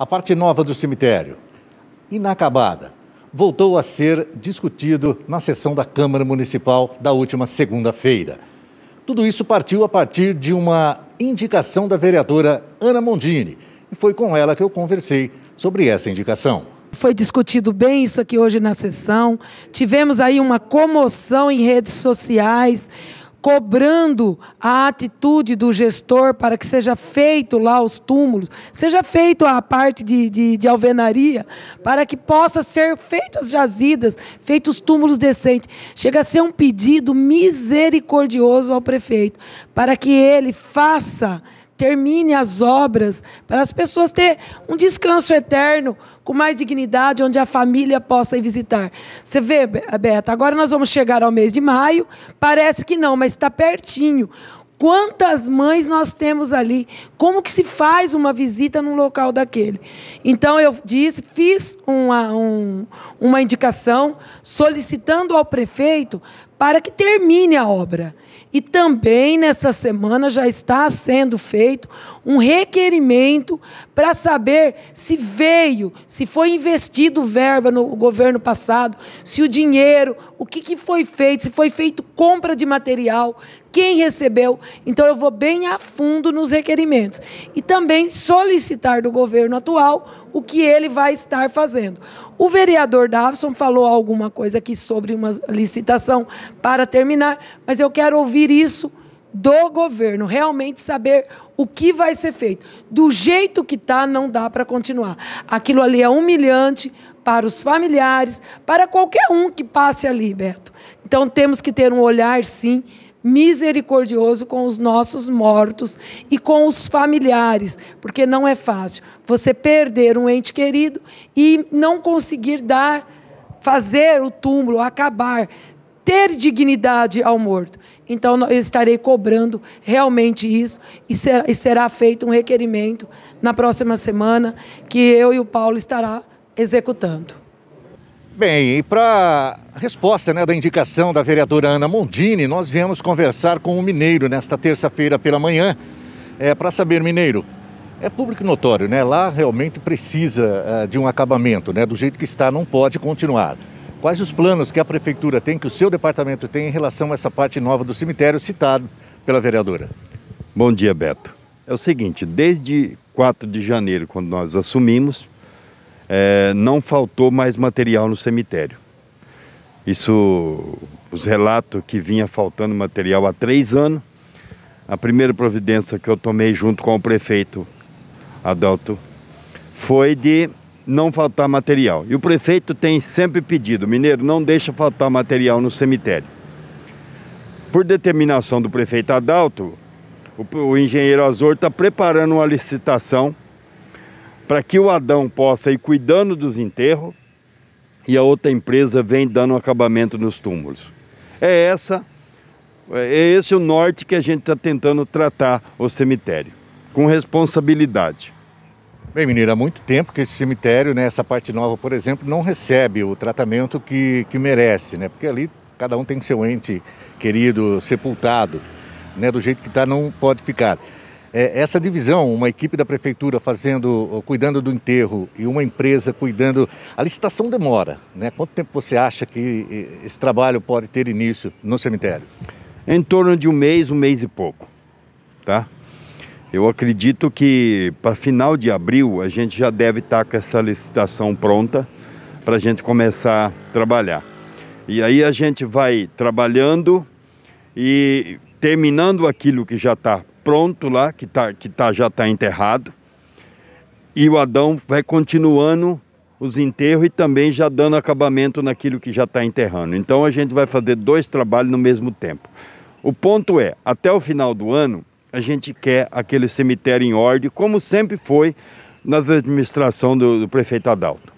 A parte nova do cemitério, inacabada, voltou a ser discutido na sessão da Câmara Municipal da última segunda-feira. Tudo isso partiu a partir de uma indicação da vereadora Ana Mondini, e foi com ela que eu conversei sobre essa indicação. Foi discutido bem isso aqui hoje na sessão. Tivemos aí uma comoção em redes sociais cobrando a atitude do gestor para que seja feito lá os túmulos, seja feito a parte de, de, de alvenaria, para que possa ser feitas jazidas, feitos túmulos decentes. Chega a ser um pedido misericordioso ao prefeito, para que ele faça termine as obras, para as pessoas ter um descanso eterno, com mais dignidade, onde a família possa ir visitar. Você vê, Beto, agora nós vamos chegar ao mês de maio, parece que não, mas está pertinho. Quantas mães nós temos ali? Como que se faz uma visita num local daquele? Então eu disse, fiz uma, um, uma indicação solicitando ao prefeito para que termine a obra. E também nessa semana já está sendo feito um requerimento para saber se veio, se foi investido verba no governo passado, se o dinheiro, o que, que foi feito, se foi feito compra de material, quem recebeu. Então eu vou bem a fundo nos requerimentos. E também solicitar do governo atual o que ele vai estar fazendo. O vereador Davison falou alguma coisa aqui sobre uma licitação para terminar, mas eu quero ouvir isso do governo, realmente saber o que vai ser feito. Do jeito que está, não dá para continuar. Aquilo ali é humilhante para os familiares, para qualquer um que passe ali, Beto. Então temos que ter um olhar, sim, misericordioso com os nossos mortos e com os familiares, porque não é fácil você perder um ente querido e não conseguir dar, fazer o túmulo acabar, ter dignidade ao morto. Então, eu estarei cobrando realmente isso e será, e será feito um requerimento na próxima semana que eu e o Paulo estará executando. Bem, e para resposta né, da indicação da vereadora Ana Mondini, nós viemos conversar com o Mineiro nesta terça-feira pela manhã. É, para saber, Mineiro, é público notório, né? Lá realmente precisa uh, de um acabamento, né? Do jeito que está, não pode continuar. Quais os planos que a prefeitura tem, que o seu departamento tem em relação a essa parte nova do cemitério citado pela vereadora? Bom dia, Beto. É o seguinte, desde 4 de janeiro, quando nós assumimos, é, não faltou mais material no cemitério. Isso, os relatos que vinha faltando material há três anos, a primeira providência que eu tomei junto com o prefeito Adalto foi de não faltar material. E o prefeito tem sempre pedido, mineiro, não deixa faltar material no cemitério. Por determinação do prefeito Adalto, o, o engenheiro Azor está preparando uma licitação para que o Adão possa ir cuidando dos enterros e a outra empresa vem dando um acabamento nos túmulos. É essa, é, é esse o norte que a gente está tentando tratar o cemitério, com responsabilidade. Bem, menino, há muito tempo que esse cemitério, né, essa parte nova, por exemplo, não recebe o tratamento que, que merece, né? Porque ali cada um tem seu ente querido sepultado, né? Do jeito que está, não pode ficar. É, essa divisão, uma equipe da prefeitura fazendo, cuidando do enterro e uma empresa cuidando, a licitação demora, né? Quanto tempo você acha que esse trabalho pode ter início no cemitério? Em torno de um mês, um mês e pouco, tá? Eu acredito que para final de abril a gente já deve estar tá com essa licitação pronta para a gente começar a trabalhar. E aí a gente vai trabalhando e terminando aquilo que já está pronto lá, que, tá, que tá, já está enterrado. E o Adão vai continuando os enterros e também já dando acabamento naquilo que já está enterrando. Então a gente vai fazer dois trabalhos no mesmo tempo. O ponto é, até o final do ano, a gente quer aquele cemitério em ordem, como sempre foi na administração do, do prefeito Adalto.